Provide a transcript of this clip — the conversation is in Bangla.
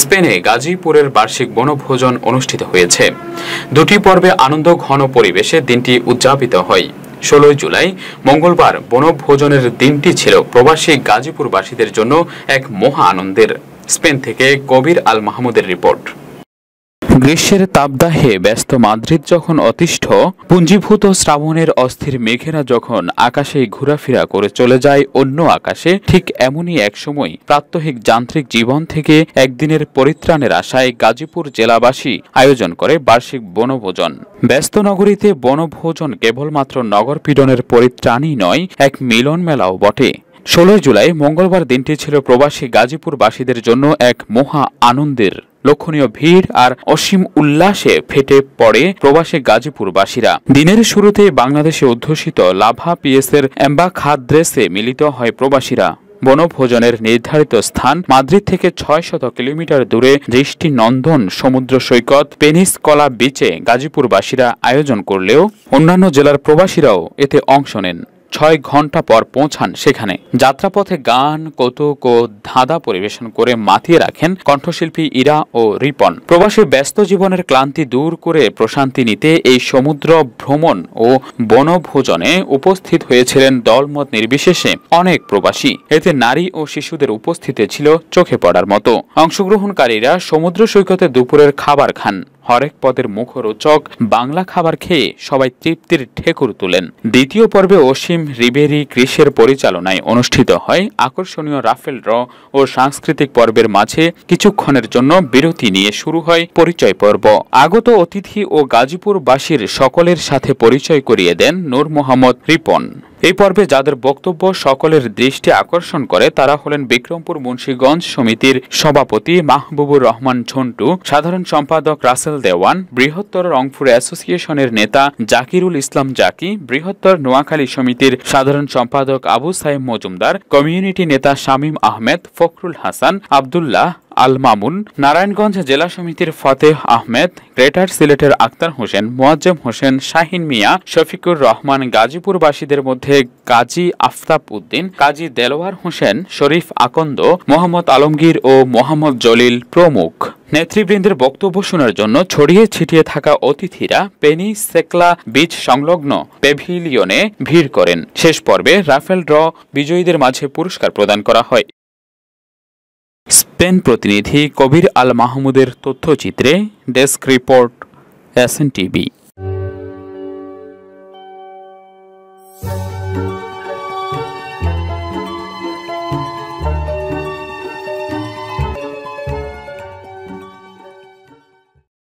স্পেনে গাজীপুরের বার্ষিক বনভোজন অনুষ্ঠিত হয়েছে দুটি পর্বে আনন্দ ঘন পরিবেশে দিনটি উদযাপিত হয় ষোলোই জুলাই মঙ্গলবার বনভোজনের দিনটি ছিল প্রবাসী গাজীপুরবাসীদের জন্য এক মহা আনন্দের স্পেন থেকে কবির আল মাহমুদের রিপোর্ট গ্রীষ্মের তাপদাহে ব্যস্ত মাদ্রিদ যখন অতিষ্ঠ পুঞ্জীভূত শ্রাবণের অস্থির মেঘেরা যখন আকাশে ঘোরাফেরা করে চলে যায় অন্য আকাশে ঠিক এমনই এক সময় প্রাত্যহিক যান্ত্রিক জীবন থেকে একদিনের পরিত্রাণের আশায় গাজীপুর জেলাবাসী আয়োজন করে বার্ষিক বনভোজন ব্যস্ত নগরীতে বনভোজন কেবলমাত্র নগর পীড়নের পরিত্রাণই নয় এক মিলন মেলাও বটে ষোলোই জুলাই মঙ্গলবার দিনটি ছিল প্রবাসী গাজীপুরবাসীদের জন্য এক মহা আনন্দের লক্ষণীয় ভিড় আর অসীম উল্লাসে ফেটে পড়ে প্রবাসে গাজীপুরবাসীরা দিনের শুরুতে বাংলাদেশে অধ্যুষিত লাভা পিএসের এম্বা খাদ্রেসে মিলিত হয় প্রবাসীরা বনভোজনের নির্ধারিত স্থান মাদ্রিদ থেকে ছয় শত কিলোমিটার দূরে দৃষ্টি নন্দন সমুদ্র সৈকত পেনিসকলা বিচে গাজীপুরবাসীরা আয়োজন করলেও অন্যান্য জেলার প্রবাসীরাও এতে অংশ নেন ছয় ঘন্টা পর পৌঁছান সেখানে যাত্রাপথে গান কৌতুক ও ধাঁধা পরিবেশন করে মাতিয়ে রাখেন কণ্ঠশিল্পী ইরা ও রিপন প্রবাসী ব্যস্ত জীবনের ক্লান্তি দূর করে প্রশান্তি নিতে এই সমুদ্র ভ্রমণ ও বনভোজনে উপস্থিত হয়েছিলেন দলমত নির্বিশেষে অনেক প্রবাসী এতে নারী ও শিশুদের উপস্থিতি ছিল চোখে পড়ার মতো অংশগ্রহণকারীরা সমুদ্র সৈকতে দুপুরের খাবার খান হরেক পদের মুখরোচক বাংলা খাবার খেয়ে সবাই তৃপ্তির ঠেকুর তুলেন দ্বিতীয় পর্বে অসীম রিবেরি গ্রীষের পরিচালনায় অনুষ্ঠিত হয় আকর্ষণীয় রাফেল র ও সাংস্কৃতিক পর্বের মাঝে কিছুক্ষণের জন্য বিরতি নিয়ে শুরু হয় পরিচয় পর্ব আগত অতিথি ও গাজীপুরবাসীর সকলের সাথে পরিচয় করিয়ে দেন নূর মোহাম্মদ রিপন এই পর্বে যাদের বক্তব্য সকলের দৃষ্টি আকর্ষণ করে তারা হলেন বিক্রমপুর মুন্সীগঞ্জ সমিতির সভাপতি মাহবুবুর রহমান ঝন্টু সাধারণ সম্পাদক রাসেল দেওয়ান বৃহত্তর রংপুর অ্যাসোসিয়েশনের নেতা জাকিরুল ইসলাম জাকি বৃহত্তর নোয়াখালী সমিতির সাধারণ সম্পাদক আবু সাহেব মজুমদার কমিউনিটি নেতা শামীম আহমেদ ফখরুল হাসান আবদুল্লাহ আল মামুন নারায়ণগঞ্জ জেলা সমিতির ফতেহ আহমেদ গ্রেটার সিলেটের আক্তার হোসেন মোয়াজ্জেম হোসেন শাহিন মিয়া শফিকুর রহমান গাজীপুরবাসীদের মধ্যে কাজী আফতাব উদ্দিন কাজী দেলোয়ার হোসেন শরীফ আকন্দ মোহাম্মদ আলমগীর ও মোহাম্মদ জলিল প্রমুখ নেতৃবৃন্দের বক্তব্য শোনার জন্য ছড়িয়ে ছিটিয়ে থাকা অতিথিরা পেনি সেকলা বীজ সংলগ্ন পেভিলিয়নে ভিড় করেন শেষ পর্বে রাফেল ড্র বিজয়ীদের মাঝে পুরস্কার প্রদান করা হয় স্পেন প্রতিনিধি কবির আল মাহমুদের তথ্যচিত্রে ডেস্ক রিপোর্ট এস টিভি